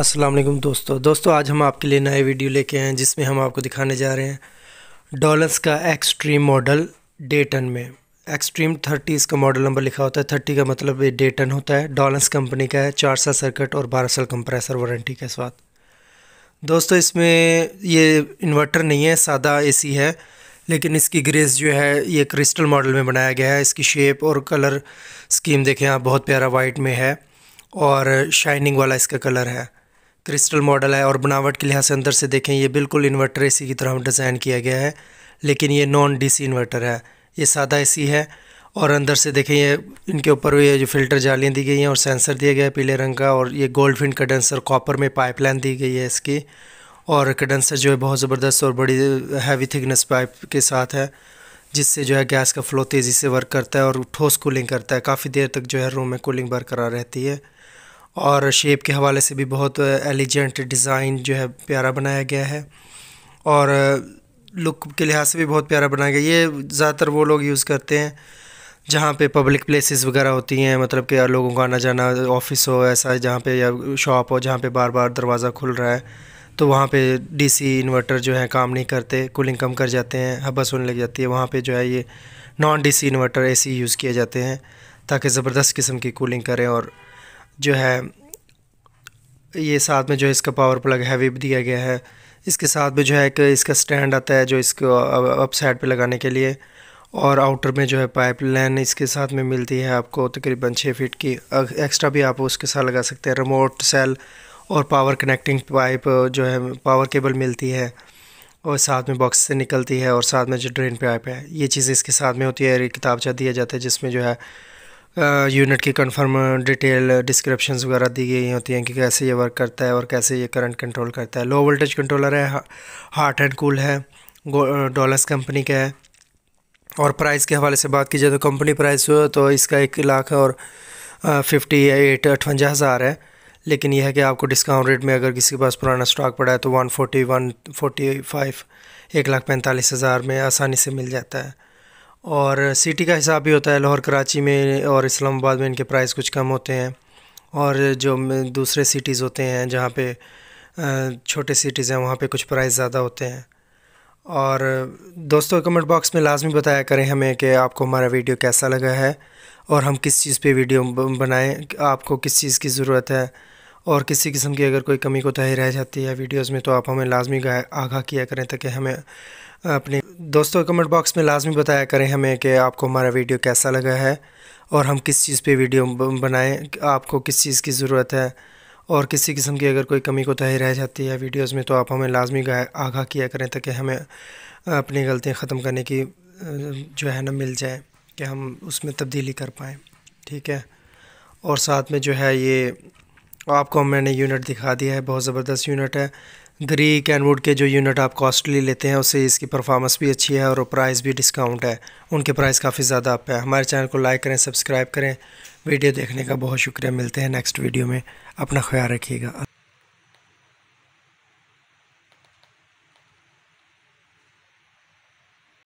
असलम दोस्तों दोस्तों आज हम आपके लिए नए वीडियो लेके आए हैं जिसमें हम आपको दिखाने जा रहे हैं डॉलर्स का एक्सट्रीम मॉडल डेटन में एक्सट्रीम थर्टी इसका मॉडल नंबर लिखा होता है थर्टी का मतलब ये डेटन होता है डॉलर्स कंपनी का है चार साल सर्किट और बारह साल कंप्रेसर वारंटी के साथ दोस्तों इसमें ये इन्वर्टर नहीं है सादा ए है लेकिन इसकी ग्रेस जो है ये क्रिस्टल मॉडल में बनाया गया है इसकी शेप और कलर स्कीम देखें आप बहुत प्यारा वाइट में है और शाइनिंग वाला इसका कलर है क्रिस्टल मॉडल है और बनावट के लिहाज से अंदर से देखें ये बिल्कुल इन्वर्टर एसी की तरह डिज़ाइन किया गया है लेकिन ये नॉन डीसी इन्वर्टर है ये सादा एसी है और अंदर से देखें ये इनके ऊपर ये जो फिल्टर जालियाँ दी गई हैं और सेंसर दिया गया है पीले रंग का और ये गोल्ड फिन कंडेंसर कॉपर में पाइपलाइन दी गई है इसकी और कंडेंसर जो है बहुत ज़बरदस्त और बड़ी हैवी थिकनेस पाइप के साथ है जिससे जो है गैस का फ्लो तेज़ी से वर्क करता है और ठोस कूलिंग करता है काफ़ी देर तक जो है रूम में कूलिंग बरकरार रहती है और शेप के हवाले से भी बहुत एलिजेंट डिज़ाइन जो है प्यारा बनाया गया है और लुक के लिहाज से भी बहुत प्यारा बनाया गया ये ज़्यादातर वो लोग यूज़ करते हैं जहाँ पे पब्लिक प्लेसेस वगैरह होती हैं मतलब कि लोगों का आना जाना ऑफिस हो ऐसा जहाँ पे या शॉप हो जहाँ पे बार बार दरवाज़ा खुल रहा है तो वहाँ पे डीसी इन्वर्टर जो है काम नहीं करते कूलिंग कम कर जाते हैं हबस होने लग जाती है वहाँ पे जो है ये non DC inverter AC use किए जाते हैं ताकि ज़बरदस्त किस्म की कूलिंग करें और जो है ये साथ में जो है इसका पावर प्लग हैवी दिया गया है इसके साथ में जो है एक इसका स्टैंड आता है जो इसको अप साइड पर लगाने के लिए और आउटर में जो है पाइप लाइन इसके साथ में मिलती है आपको तकरीबन छः फीट की एक्स्ट्रा भी आप उसके साथ लगा सकते हैं रिमोट सेल और पावर कनेक्टिंग पाइप जो है पावर केबल मिलती है और साथ में बॉक्स से निकलती है और साथ में जो ड्रेन पाइप है ये चीज़ इसके साथ में होती है किताबचा दिया जाता है जिसमें जो है यूनिट की कंफर्म डिटेल डिस्क्रिप्शंस वगैरह दी गई होती हैं कि कैसे ये वर्क करता है और कैसे ये करंट कंट्रोल करता है लो वोल्टेज कंट्रोलर है हार्ट एंड कूल है डॉलर्स कंपनी का है और प्राइस के हवाले से बात की जाए तो कंपनी प्राइस हो तो इसका एक लाख और फिफ्टी एट अठवंजा हज़ार है लेकिन यह है कि आपको डिस्काउंट रेट में अगर किसी के पास पुराना स्टॉक पड़ा है तो one forty one forty five एक लाख पैंतालीस हज़ार में आसानी से मिल जाता है और सिटी का हिसाब भी होता है लाहौर कराची में और इस्लामाबाद में इनके प्राइस कुछ कम होते हैं और जो दूसरे सिटीज़ होते हैं जहाँ पे छोटे सिटीज़ हैं वहाँ पे कुछ प्राइस ज़्यादा होते हैं और दोस्तों कमेंट बॉक्स में लाजमी बताया करें हमें कि आपको हमारा वीडियो कैसा लगा है और हम किस चीज़ पे वीडियो बनाएं आपको किस चीज़ की ज़रूरत है और किसी किस्म की अगर कोई कमी कोताही रह जाती है वीडियोस में तो आप हमें लाजमी आगाह किया करें ताकि हमें अपने दोस्तों कमेंट बॉक्स में लाजमी बताया करें हमें कि आपको हमारा वीडियो कैसा लगा है और हम किस चीज़ पे वीडियो बनाएं आपको किस चीज़ की ज़रूरत है और किसी किस्म की अगर कोई कमी कोताही रह जाती है वीडियोस में तो आप हमें लाजमी आगाह किया करें ताकि हमें अपनी गलतियाँ ख़त्म करने की जो है ना मिल जाए कि हम उसमें तब्दीली कर पाएँ ठीक है और साथ में जो है ये आपको मैंने यूनिट दिखा दिया है बहुत ज़बरदस्त यूनिट है ग्री कैनवुड के जो यूनिट आप कॉस्टली लेते हैं उससे इसकी परफॉर्मेंस भी अच्छी है और प्राइस भी डिस्काउंट है उनके प्राइस काफ़ी ज़्यादा अप है हमारे चैनल को लाइक करें सब्सक्राइब करें वीडियो देखने का बहुत शुक्रिया मिलते हैं नेक्स्ट वीडियो में अपना ख्याल रखिएगा